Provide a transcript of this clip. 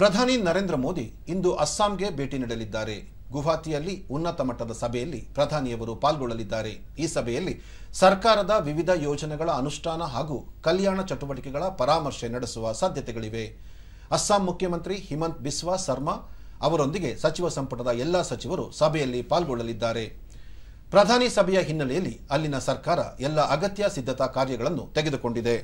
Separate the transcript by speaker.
Speaker 1: ಪ್ರಧಾನಿ ನರೇಂದ್ರ ಮೋದಿ ಇಂದು ಅಸ್ಸಾಂಗೆ ಭೇಟಿ ನೀಡಲಿದ್ದಾರೆ ಗುವಾಹತಿಯಲ್ಲಿ ಉನ್ನತ ಮಟ್ಟದ ಸಭೆಯಲ್ಲಿ ಪ್ರಧಾನಿಯವರು ಪಾಲ್ಗೊಳ್ಳಲಿದ್ದಾರೆ ಈ ಸಭೆಯಲ್ಲಿ ಸರ್ಕಾರದ ವಿವಿಧ ಯೋಜನೆಗಳ ಅನುಷ್ಠಾನ ಹಾಗೂ ಕಲ್ಯಾಣ ಚಟುವಟಿಕೆಗಳ ಪರಾಮರ್ಶೆ ನಡೆಸುವ ಸಾಧ್ಯತೆಗಳಿವೆ ಅಸ್ಸಾಂ ಮುಖ್ಯಮಂತ್ರಿ ಹಿಮಂತ್ ಬಿಸ್ವಾ ಸರ್ಮಾ ಅವರೊಂದಿಗೆ ಸಚಿವ ಸಂಪುಟದ ಎಲ್ಲಾ ಸಚಿವರು ಸಭೆಯಲ್ಲಿ ಪಾಲ್ಗೊಳ್ಳಲಿದ್ದಾರೆ ಪ್ರಧಾನಿ ಸಭೆಯ ಹಿನ್ನೆಲೆಯಲ್ಲಿ ಅಲ್ಲಿನ ಸರ್ಕಾರ ಎಲ್ಲ ಅಗತ್ಯ ಸಿದ್ಧತಾ ಕಾರ್ಯಗಳನ್ನು ತೆಗೆದುಕೊಂಡಿದೆ